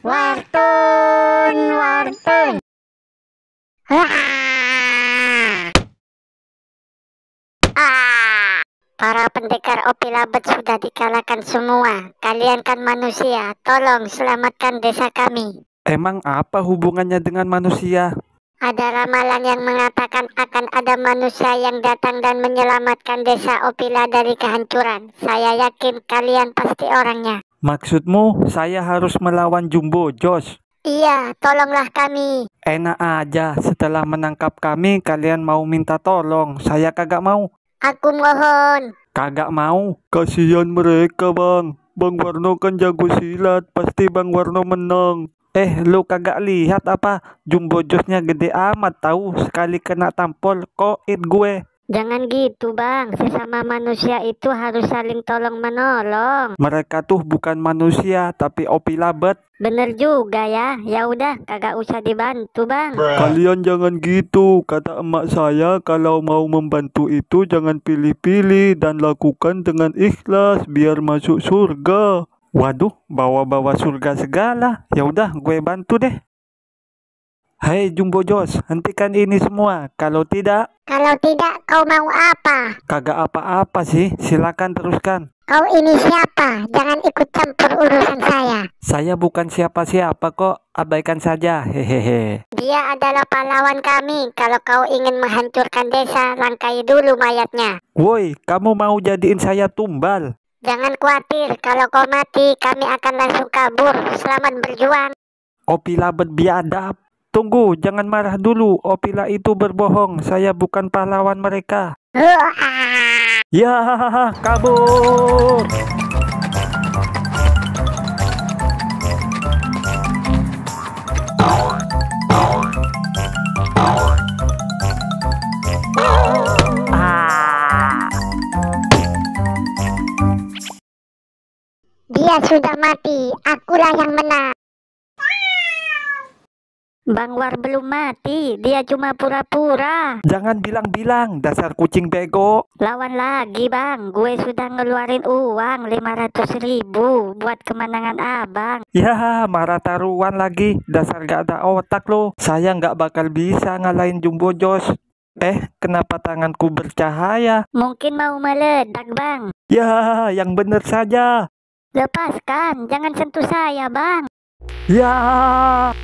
Wartun, wartun. Ah. para pendekar opi labet sudah dikalahkan semua. Kalian kan manusia, tolong selamatkan desa kami. Emang apa hubungannya dengan manusia? Ada ramalan yang mengatakan akan ada manusia yang datang dan menyelamatkan desa Opila dari kehancuran. Saya yakin kalian pasti orangnya. Maksudmu saya harus melawan Jumbo, Josh? Iya, tolonglah kami. Enak aja, setelah menangkap kami kalian mau minta tolong. Saya kagak mau. Aku mohon. Kagak mau. Kasihan mereka, Bang. Bang Warno kan jago silat, pasti Bang Warno menang. Eh, lu kagak lihat apa? Jumbo josnya gede amat tahu. Sekali kena tampol, it gue. Jangan gitu bang, sesama manusia itu harus saling tolong menolong. Mereka tuh bukan manusia, tapi opi labet. Bener juga ya, ya udah kagak usah dibantu bang. Kalian jangan gitu, kata emak saya kalau mau membantu itu jangan pilih-pilih dan lakukan dengan ikhlas biar masuk surga. Waduh, bawa-bawa surga segala. Ya udah, gue bantu deh. Hai hey, Jumbo Jos, hentikan ini semua. Kalau tidak... Kalau tidak, kau mau apa? Kagak apa-apa sih, silakan teruskan. Kau ini siapa? Jangan ikut campur urusan saya. Saya bukan siapa-siapa kok, abaikan saja, hehehe. Dia adalah pahlawan kami. Kalau kau ingin menghancurkan desa, langkai dulu mayatnya. Woi, kamu mau jadiin saya tumbal? Jangan khawatir, kalau kau mati, kami akan langsung kabur. Selamat berjuang. Kopi labet biadab. Tunggu, jangan marah dulu. Opila itu berbohong. Saya bukan pahlawan mereka. Ya, kabur. Dia sudah mati, akulah yang menang. Bang War belum mati, dia cuma pura-pura. Jangan bilang-bilang, dasar kucing bego. Lawan lagi bang, gue sudah ngeluarin uang 500 ribu buat kemenangan abang. Ya, marah taruhan lagi, dasar gak ada otak lo. Saya gak bakal bisa ngalahin Jumbo Josh. Eh, kenapa tanganku bercahaya? Mungkin mau meledak bang. Ya, yang bener saja. Lepaskan, jangan sentuh saya bang. Ya.